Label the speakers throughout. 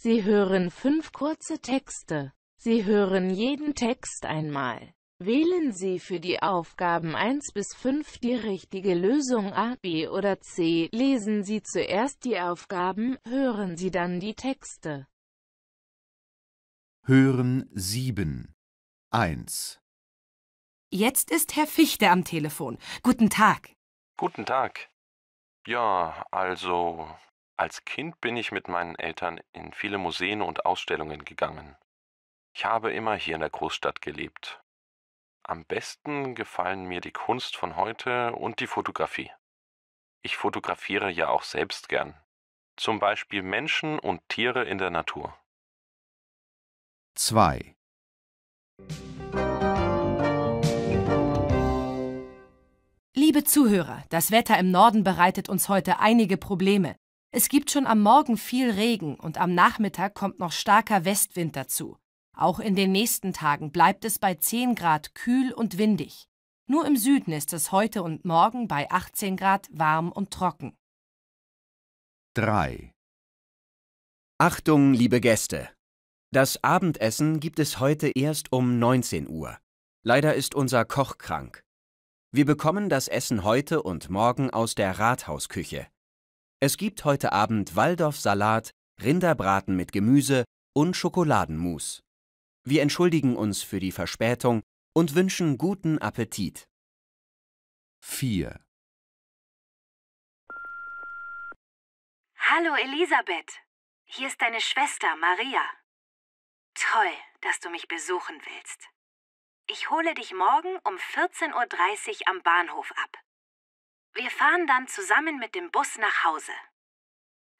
Speaker 1: Sie hören fünf kurze Texte. Sie hören jeden Text einmal. Wählen Sie für die Aufgaben 1 bis 5 die richtige Lösung A, B oder C. Lesen Sie zuerst die Aufgaben, hören Sie dann die Texte.
Speaker 2: Hören 7 1
Speaker 1: Jetzt ist Herr Fichte am Telefon. Guten Tag.
Speaker 2: Guten Tag. Ja, also, als Kind bin ich mit meinen Eltern in viele Museen und Ausstellungen gegangen. Ich habe immer hier in der Großstadt gelebt. Am besten gefallen mir die Kunst von heute und die Fotografie. Ich fotografiere ja auch selbst gern. Zum Beispiel Menschen und Tiere in der Natur.
Speaker 1: 2. Liebe Zuhörer, das Wetter im Norden bereitet uns heute einige Probleme. Es gibt schon am Morgen viel Regen und am Nachmittag kommt noch starker Westwind dazu. Auch in den nächsten Tagen bleibt es bei 10 Grad kühl und windig. Nur im Süden ist es heute und morgen bei 18 Grad warm und trocken.
Speaker 2: 3. Achtung, liebe Gäste! Das Abendessen gibt es heute erst um 19 Uhr. Leider ist unser Koch krank. Wir bekommen das Essen heute und morgen aus der Rathausküche. Es gibt heute Abend Waldorf-Salat, Rinderbraten mit Gemüse und Schokoladenmus. Wir entschuldigen uns für die Verspätung und wünschen guten Appetit.
Speaker 1: 4.
Speaker 3: Hallo Elisabeth, hier ist deine Schwester Maria. Toll, dass du mich besuchen willst. Ich hole dich morgen um 14.30 Uhr am Bahnhof ab. Wir fahren dann zusammen mit dem Bus nach Hause.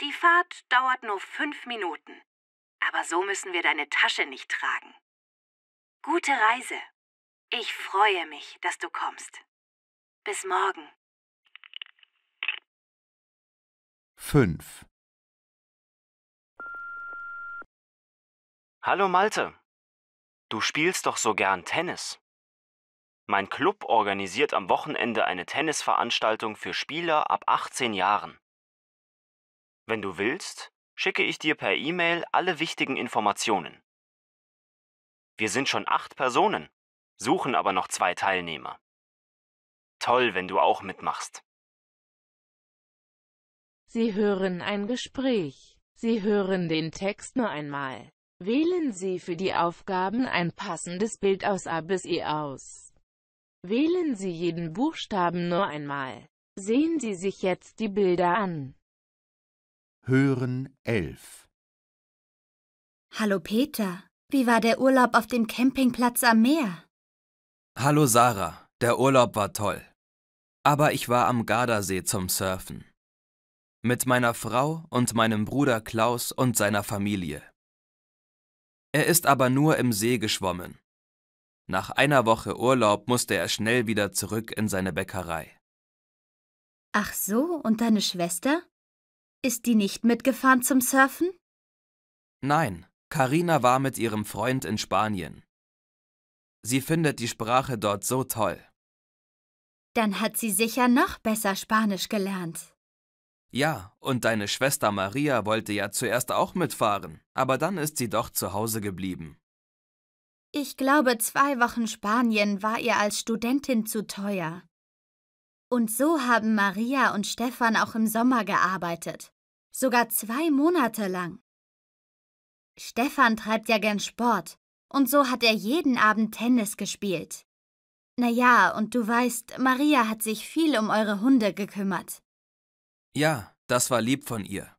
Speaker 3: Die Fahrt dauert nur fünf Minuten, aber so müssen wir deine Tasche nicht tragen. Gute Reise. Ich freue mich, dass du kommst.
Speaker 1: Bis morgen. 5. Hallo Malte.
Speaker 2: Du spielst doch so gern Tennis. Mein Club organisiert am Wochenende eine Tennisveranstaltung für Spieler ab 18 Jahren. Wenn du willst, schicke ich dir per E-Mail alle wichtigen Informationen. Wir sind schon acht Personen, suchen aber noch zwei Teilnehmer. Toll, wenn du auch mitmachst.
Speaker 1: Sie hören ein Gespräch. Sie hören den Text nur einmal. Wählen Sie für die Aufgaben ein passendes Bild aus A bis E aus. Wählen Sie jeden Buchstaben nur einmal. Sehen Sie sich jetzt die Bilder an.
Speaker 2: Hören 11
Speaker 3: Hallo Peter, wie war der Urlaub auf dem Campingplatz am Meer?
Speaker 2: Hallo Sarah, der Urlaub war toll. Aber ich war am Gardasee zum Surfen. Mit meiner Frau und meinem Bruder Klaus und seiner Familie. Er ist aber nur im See geschwommen. Nach einer Woche Urlaub musste er schnell wieder zurück in seine Bäckerei.
Speaker 3: Ach so, und deine Schwester? Ist die nicht mitgefahren zum Surfen?
Speaker 2: Nein, Karina war mit ihrem Freund in Spanien. Sie findet die Sprache dort so toll.
Speaker 3: Dann hat sie sicher noch besser Spanisch gelernt.
Speaker 2: Ja, und deine Schwester Maria wollte ja zuerst auch mitfahren, aber dann ist sie doch zu Hause geblieben.
Speaker 3: Ich glaube, zwei Wochen Spanien war ihr als Studentin zu teuer. Und so haben Maria und Stefan auch im Sommer gearbeitet, sogar zwei Monate lang. Stefan treibt ja gern Sport, und so hat er jeden Abend Tennis gespielt. Naja, und du weißt, Maria hat sich viel um eure Hunde gekümmert.
Speaker 2: Ja, das war lieb von ihr.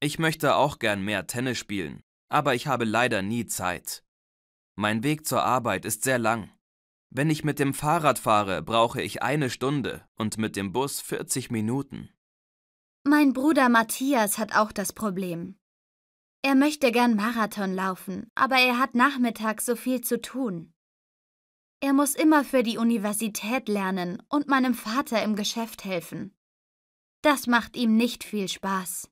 Speaker 2: Ich möchte auch gern mehr Tennis spielen, aber ich habe leider nie Zeit. Mein Weg zur Arbeit ist sehr lang. Wenn ich mit dem Fahrrad fahre, brauche ich eine Stunde und mit dem Bus 40 Minuten.
Speaker 3: Mein Bruder Matthias hat auch das Problem. Er möchte gern Marathon laufen, aber er hat nachmittags so viel zu tun. Er muss immer für die Universität lernen und meinem Vater im Geschäft helfen. Das macht ihm nicht viel Spaß.